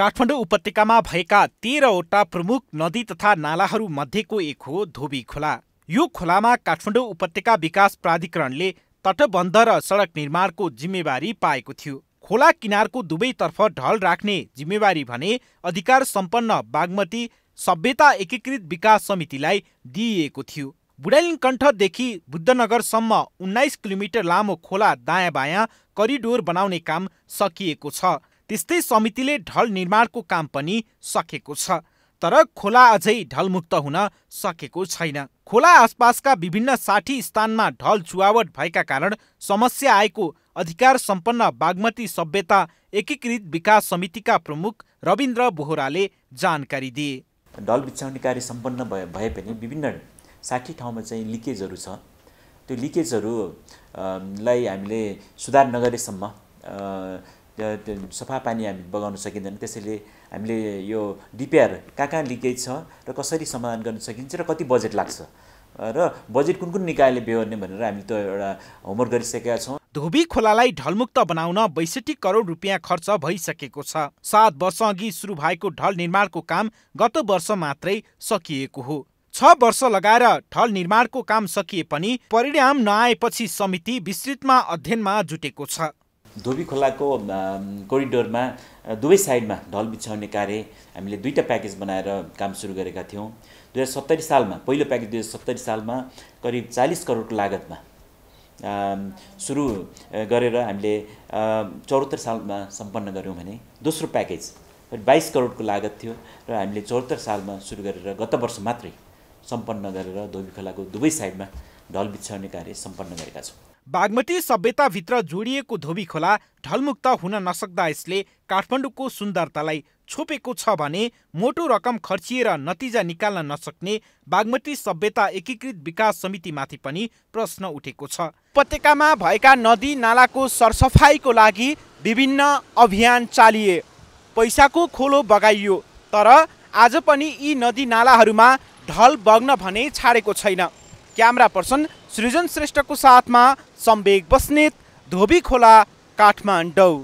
काठमाडौँ उपत्यकामा भएका तेह्रवटा प्रमुख नदी तथा नालाहरू मध्येको एक हो धोबी खोला यो खोलामा काठमाडौँ उपत्यका विकास प्राधिकरणले तटबन्ध र सडक निर्माणको जिम्मेवारी पाएको थियो खोला किनारको दुवैतर्फ ढल राख्ने जिम्मेवारी भने अधिकार सम्पन्न बागमती सभ्यता एकीकृत विकास समितिलाई दिइएको थियो बुढालिङकण्ठदेखि बुद्धनगरसम्म उन्नाइस किलोमिटर लामो खोला दायाँ बायाँ करिडोर बनाउने काम सकिएको छ त्यस्तै समितिले ढल निर्माणको काम पनि सकेको छ तर खोला अझै ढलमुक्त हुन सकेको छैन खोला आसपासका विभिन्न साठी स्थानमा ढल चुवावट भएका कारण समस्या आएको अधिकार सम्पन्न बागमती सभ्यता एकीकृत विकास समितिका प्रमुख रविन्द्र बोहराले जानकारी दिए ढल बिछाउने कार्य सम्पन्न भए भए पनि विभिन्न साठी ठाउँमा चाहिँ लिकेजहरू छ त्यो लिकेजहरूलाई हामीले सुधार नगरेसम्म सफा पानी हामी बगाउन सकिँदैन त्यसैले हामीले यो डिपिआर कहाँ कहाँ लिकेज छ र कसरी समाधान गर्न सकिन्छ र कति बजेट लाग्छ र बजेट कुन कुन निकायले बेहोर्ने भनेर हामी त एउटा होमवर्क गरिसकेका छौँ धोबी खोलालाई ढलमुक्त बनाउन बैसठी करोड रुपियाँ खर्च भइसकेको छ सात वर्ष अघि सुरु भएको ढल निर्माणको काम गत वर्ष मात्रै सकिएको हो छ वर्ष लगाएर ढल निर्माणको काम सकिए पनि परिणाम नआएपछि समिति विस्तृतमा अध्ययनमा जुटेको छ धोबी खोलाको कोरिडोरमा दुवै साइडमा ढल बिछाउने कार्य हामीले दुईवटा प्याकेज बनाएर काम सुरु गरेका थियौँ दुई हजार सत्तरी सालमा पहिलो प्याकेज दुई हजार सत्तरी सालमा करिब चालिस करोडको लागतमा सुरु गरेर हामीले चौहत्तर सालमा सम्पन्न गऱ्यौँ भने दोस्रो प्याकेज बाइस करोडको लागत थियो र हामीले चौहत्तर सालमा सुरु गरेर गत वर्ष मात्रै सम्पन्न गरेर धोबी खोलाको दुवै साइडमा ढल बिछ्याउने कार्य सम्पन्न गरेका छौँ बागमती सभ्यताभित्र जोडिएको धोबी खोला ढलमुक्त हुन नसक्दा यसले काठमाडौँको सुन्दरतालाई छोपेको छ भने मोटो रकम खर्चिएर नतिजा निकाल्न नसक्ने बागमती सभ्यता एकीकृत विकास समितिमाथि पनि प्रश्न उठेको छ उपत्यकामा भएका नदी नालाको सरसफाइको लागि विभिन्न अभियान चालिए पैसाको खोलो बगाइयो तर आज पनि यी नदी नालाहरूमा ढल बग्न भने छाडेको छैन क्यामरा पर्सन सृजन श्रेष्ठको साथमा सम्वेक बस्नेत धोबी खोला काठमाडौँ